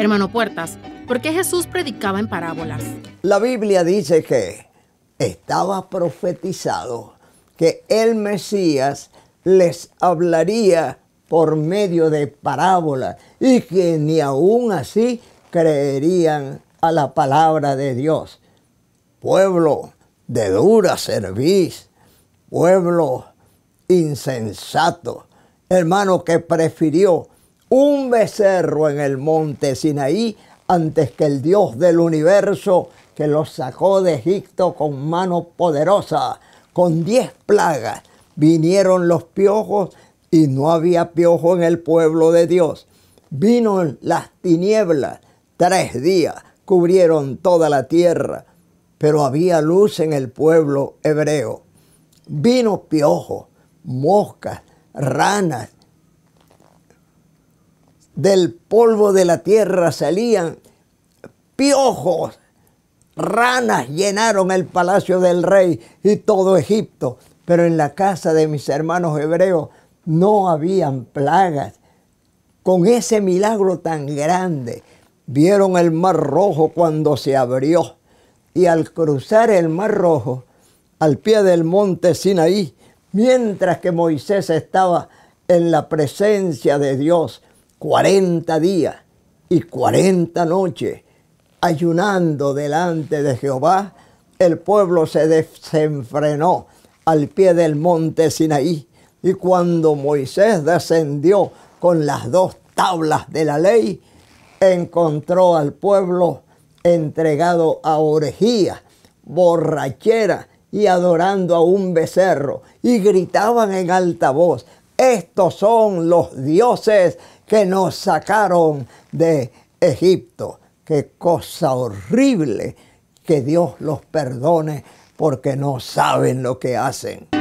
Hermano Puertas, ¿por qué Jesús predicaba en parábolas? La Biblia dice que estaba profetizado que el Mesías les hablaría por medio de parábolas y que ni aún así creerían a la palabra de Dios. Pueblo de dura cerviz, pueblo insensato, hermano que prefirió un becerro en el monte Sinaí antes que el Dios del universo que los sacó de Egipto con mano poderosa, con diez plagas. Vinieron los piojos y no había piojo en el pueblo de Dios. Vino las tinieblas, tres días cubrieron toda la tierra, pero había luz en el pueblo hebreo. Vino piojos, moscas, ranas, del polvo de la tierra salían piojos, ranas llenaron el palacio del rey y todo Egipto, pero en la casa de mis hermanos hebreos no habían plagas. Con ese milagro tan grande, vieron el mar rojo cuando se abrió y al cruzar el mar rojo, al pie del monte Sinaí, mientras que Moisés estaba en la presencia de Dios, Cuarenta días y cuarenta noches ayunando delante de Jehová, el pueblo se desenfrenó al pie del monte Sinaí. Y cuando Moisés descendió con las dos tablas de la ley, encontró al pueblo entregado a orejía, borrachera y adorando a un becerro. Y gritaban en alta voz, estos son los dioses que nos sacaron de Egipto. Qué cosa horrible que Dios los perdone porque no saben lo que hacen.